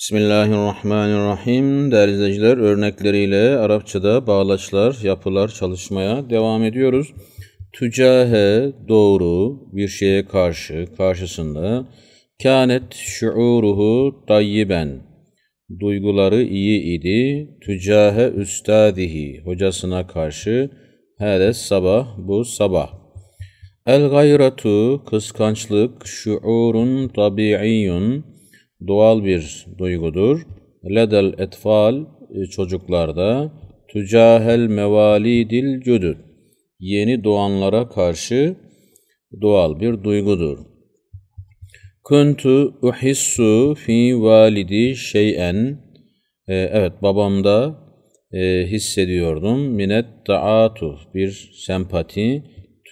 Bismillahirrahmanirrahim. Değerli izleyiciler, örnekleriyle Arapçada bağlaçlar, yapılar çalışmaya devam ediyoruz. Tücahe, doğru, bir şeye karşı, karşısında. Kânet şuuruhu tayyiben. Duyguları iyi idi. Tücahe üstadihi, hocasına karşı. Hâde sabah, bu sabah. El gayratu, kıskançlık, şuurun tabi'iyyun doğal bir duygudur. Ledel etfal e, çocuklarda tücahel mevalidil cüdü yeni doğanlara karşı doğal bir duygudur. Kuntu uhissu fi validi şeyen e, evet babamda e, hissediyordum minet taatuf bir sempati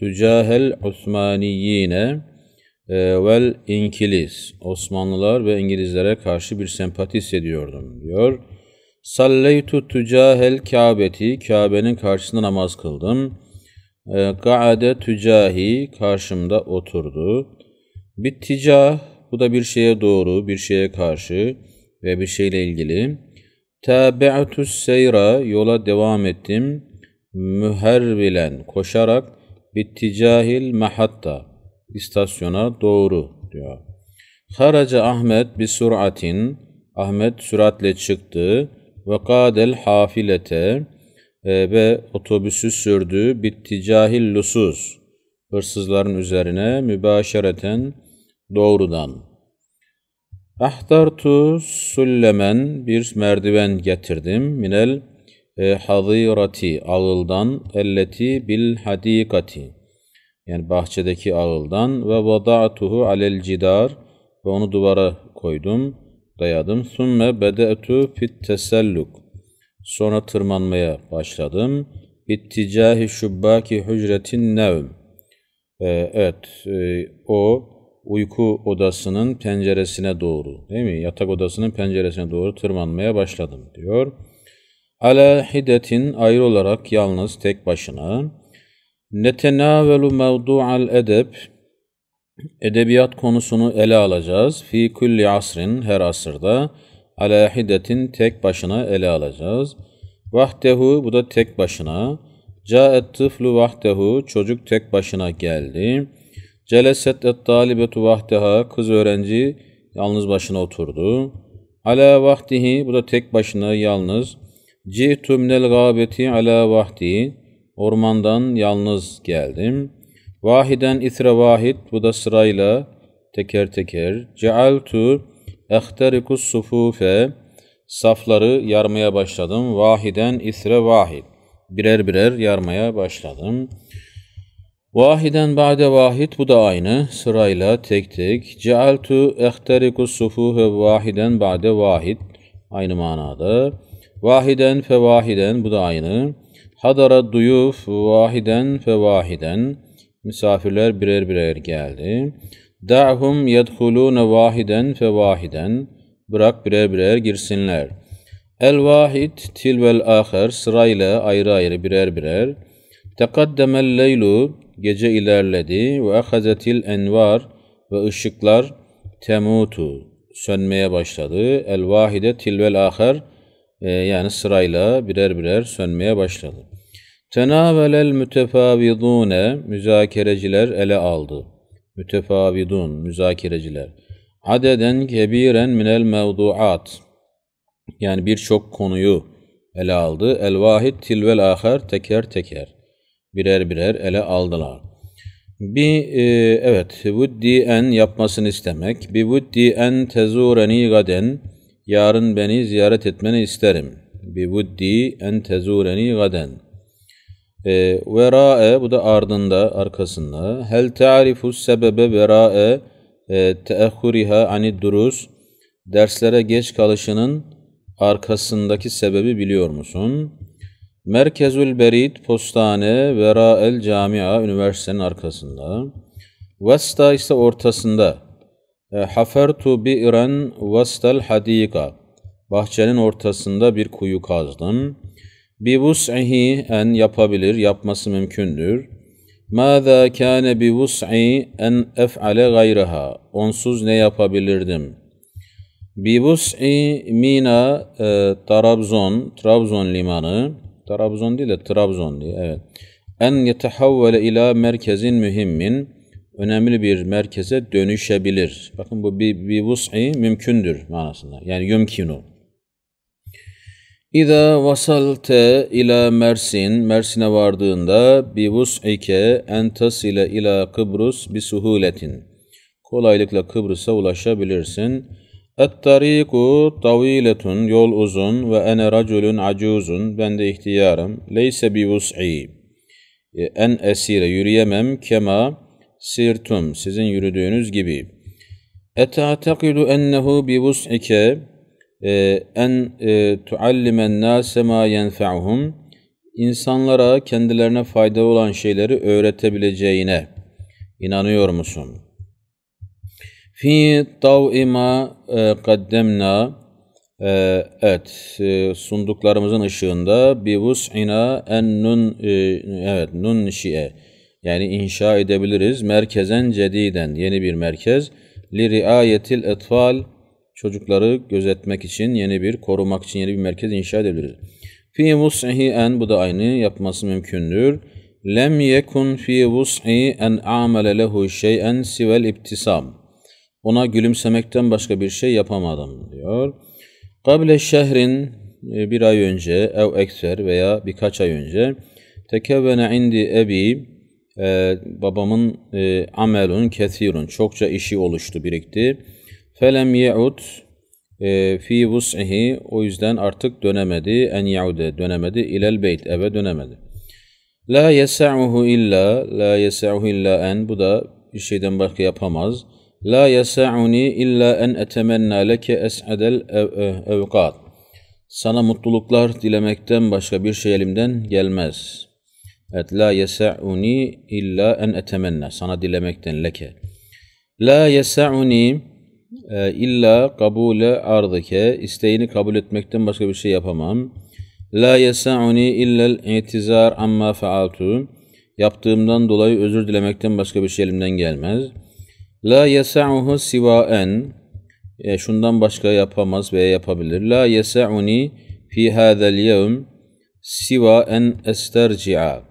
tücahel Osmaniyine ee, vel İngiliz, Osmanlılar ve İngilizlere karşı bir sempati hissediyordum diyor. Salleytu tücahel Kabe'ti, Kabe'nin karşısında namaz kıldım. Ee, gaade tücahi, karşımda oturdu. Bir ticah, bu da bir şeye doğru, bir şeye karşı ve bir şeyle ilgili. Tabi'atü seyra, yola devam ettim. Mühervilen, koşarak. Bitticahil mahatta, istasyona doğru diyor. Haraca Ahmet bir suratin Ahmet süratle çıktı ve kadel hafilete e, ve otobüsü sürdü bitticahil lusuz hırsızların üzerine mübaşereten doğrudan. Ahtartu süllemen bir merdiven getirdim minel e, hadirati ağıldan elleti bil hadikati yani bahçedeki ağıldan ve vada'tuhu alel cidar ve onu duvara koydum, dayadım. Sümme bede'tu fit teselluk. Sonra tırmanmaya başladım. Bitticahi şubbaki hücretin nevm. Ee, evet, e, o uyku odasının penceresine doğru, değil mi? Yatak odasının penceresine doğru tırmanmaya başladım diyor. Ala hidetin ayrı olarak yalnız tek başına Netenavelu mevdu'al edeb Edebiyat konusunu ele alacağız. Fi kulli asrin her asırda ala hidetin tek başına ele alacağız. Vahdehu bu da tek başına. Caet tıflu vahdehu çocuk tek başına geldi. Celeset et talibetu vahdeha kız öğrenci yalnız başına oturdu. Ala vahdihi bu da tek başına yalnız. Ci'tu minel gâbeti ala vahdihi Ormandan yalnız geldim. Vahiden itre vahid, bu da sırayla teker teker. Cealtu ehtarikus sufufe, safları yarmaya başladım. Vahiden itre vahid, birer birer yarmaya başladım. Vahiden ba'de vahid, bu da aynı. Sırayla tek tek. Cealtu ehtarikus sufufe vahiden ba'de vahid, aynı manada. Vahiden vahiden, bu da aynı. Hadara duyuf vahiden fe vahiden. Misafirler birer birer geldi. Da'hum yedhulune vahiden fe vahiden. Bırak birer birer girsinler. El vahid tilvel aher sırayla ayrı ayrı birer birer. Tekaddemel leylu gece ilerledi ve ahazetil envar ve ışıklar temutu sönmeye başladı. El vahide tilvel aher e, yani sırayla birer birer sönmeye başladı. Tenavelel mütefavidune müzakereciler ele aldı. Mütefavidun müzakereciler. Adeden kebiren minel mevduat. Yani birçok konuyu ele aldı. El vahid tilvel ahar teker teker. Birer birer ele aldılar. Bir e, evet vuddi en yapmasını istemek. bi vuddi en tezureni gaden yarın beni ziyaret etmeni isterim. Bi vuddi en tezureni gaden e, vera'e bu da ardında, arkasında. Hel ta'rifu sebebe vera'e e, teahhuriha ani durus. Derslere geç kalışının arkasındaki sebebi biliyor musun? Merkezül Berit Postane El Camia üniversitenin arkasında. Vesta ise ortasında. E, hafertu bi bi'ren vestel hadika. Bahçenin ortasında bir kuyu kazdım. Bi en yapabilir, yapması mümkündür. Mâzâ kâne bi vus'i en ef'ale gayraha. Onsuz ne yapabilirdim? Bi mina e, Trabzon, Trabzon limanı. Trabzon değil de Trabzon diye, evet. En yetehavvele ila merkezin mühimmin. Önemli bir merkeze dönüşebilir. Bakın bu bi, mümkündür manasında. Yani yumkinu. İza vasalte ila Mersin, Mersin'e vardığında bi vus'ike entas ile ila Kıbrıs bi suhuletin. Kolaylıkla Kıbrıs'a ulaşabilirsin. Et-tariku taviletun, yol uzun ve ene raculun acuzun, ben de ihtiyarım. Leyse bi vus'i, e, en esire, yürüyemem, kema sirtum, sizin yürüdüğünüz gibi. Etatekidu ennehu bi vus'ike, e, en e, tuallimen nase ma yenfa'uhum insanlara kendilerine fayda olan şeyleri öğretebileceğine inanıyor musun? Fi tav'ima e, kaddemna evet sunduklarımızın ışığında bi vus'ina en nun evet nun şi'e yani inşa edebiliriz merkezen cediden yeni bir merkez li riayetil etfal çocukları gözetmek için yeni bir, korumak için yeni bir merkez inşa edebiliriz. Fi vus'ihi en bu da aynı yapması mümkündür. Lem yekun fi vus'i en amele lehu şey'en sivel ibtisam. Ona gülümsemekten başka bir şey yapamadım diyor. Kable şehrin e, bir ay önce ev ekser veya birkaç ay önce tekevvene indi ebi e, babamın e, amelun kethirun çokça işi oluştu birikti. Felem ye'ud e, fi vus'ihi o yüzden artık dönemedi. En yaude dönemedi. İlel beyt eve dönemedi. La yesa'uhu illa la yesa'uhu illa en bu da bir şeyden başka yapamaz. La yesa'uni illa en etemenna leke es'adel e, evkat. Sana mutluluklar dilemekten başka bir şey elimden gelmez. Et la yesa'uni illa en etemenna. Sana dilemekten leke. La yesa'uni e, illa kabule ardike isteğini kabul etmekten başka bir şey yapamam. La yesa'uni illel i'tizar amma faaltu. Yaptığımdan dolayı özür dilemekten başka bir şey elimden gelmez. La yesa'uhu sivaen. E, şundan başka yapamaz veya yapabilir. La yesa'uni fi hadzal yevm siva en esterci'a.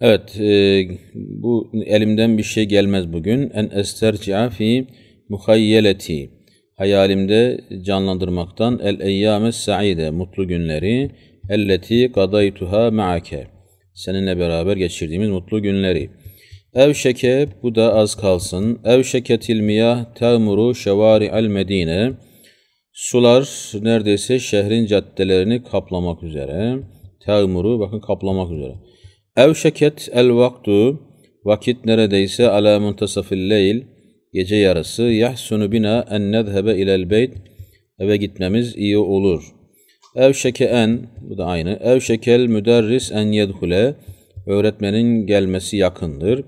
Evet, e, bu elimden bir şey gelmez bugün. En esterci'a fi muhayyeleti hayalimde canlandırmaktan el eyyame saide mutlu günleri elleti kadaytuha maake seninle beraber geçirdiğimiz mutlu günleri. Evşeke bu da az kalsın. Evşeketil miyah temuru şevari el medine. Sular neredeyse şehrin caddelerini kaplamak üzere. Temuru bakın kaplamak üzere. Evşeket el vaktu vakit neredeyse ala muntasafil leyl gece yarısı yahsunu bina en nezhebe ilel beyt eve gitmemiz iyi olur. Ev Evşeke en bu da aynı. Ev şekel müderris en yedhule öğretmenin gelmesi yakındır.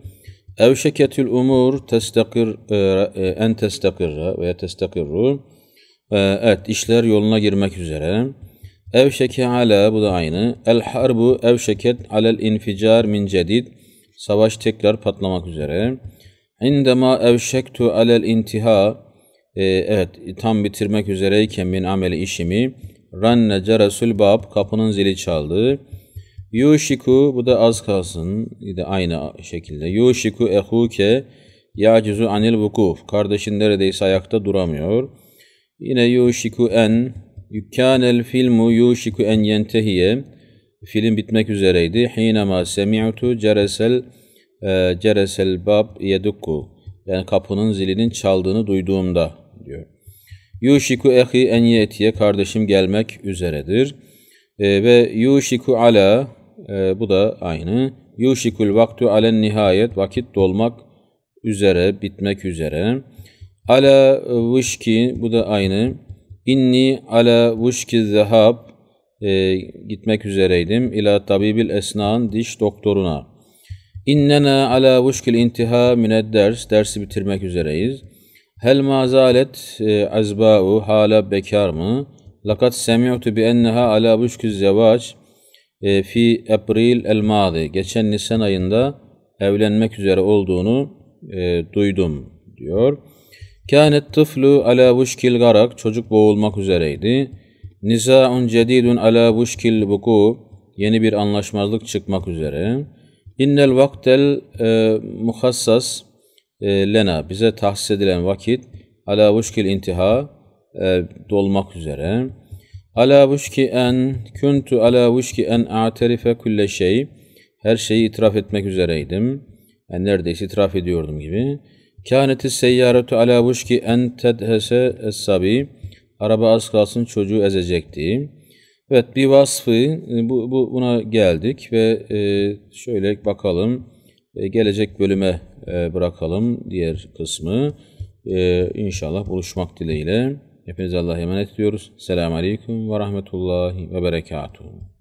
Ev şeketül umur testekir e, e, en testakirra veya testakirru e, evet işler yoluna girmek üzere. Ev Evşeke ala bu da aynı. El harbu ev şeket alel infijar min cedid savaş tekrar patlamak üzere. İndema evşektu alel intiha e, evet tam bitirmek üzereyken min ameli işimi ranne ceresul bab kapının zili çaldı. Yuşiku bu da az kalsın de aynı şekilde. Yuşiku ehuke yacizu anil vukuf. Kardeşin neredeyse ayakta duramıyor. Yine yuşiku en yükkanel filmu yuşiku en yentehiye. Film bitmek üzereydi. Hinema semi'tu ceresel e, ceresel bab yedukku yani kapının zilinin çaldığını duyduğumda diyor. Yuşiku ehi en yetiye kardeşim gelmek üzeredir. E, ve yuşiku ala e, bu da aynı. Yuşikul vaktu alen nihayet vakit dolmak üzere, bitmek üzere. Ala vuşki bu da aynı. İnni ala vuşki zehab e, gitmek üzereydim. İla tabibil esnan diş doktoruna.'' İnnena ala vuşkil intiha mined ders. Dersi bitirmek üzereyiz. Hel mazalet e, azba'u hala bekar mı? Lakat semi'tu bi enneha ala vuşkil zevaç e, fi April el madi. Geçen Nisan ayında evlenmek üzere olduğunu e, duydum diyor. Kânet tıflu ala vuşkil garak. Çocuk boğulmak üzereydi. Nisa'un cedidun ala vuşkil buku. Yeni bir anlaşmazlık çıkmak üzere. İnnel vaktel e, muhassas e, lena bize tahsis edilen vakit ala vuşkil intiha e, dolmak üzere. Ala vuşki en kuntu ala vuşki en a'terife külle şey her şeyi itiraf etmek üzereydim. Yani neredeyse itiraf ediyordum gibi. Kâneti seyyaretu ala vuşki en tedhese es-sabi. Araba az kalsın çocuğu ezecekti. Evet bir vasfı e, bu, bu buna geldik ve e, şöyle bakalım e, gelecek bölüme e, bırakalım diğer kısmı e, inşallah buluşmak dileğiyle. Hepinize Allah'a emanet ediyoruz. Selamun Aleyküm ve Rahmetullahi ve Berekatuhu.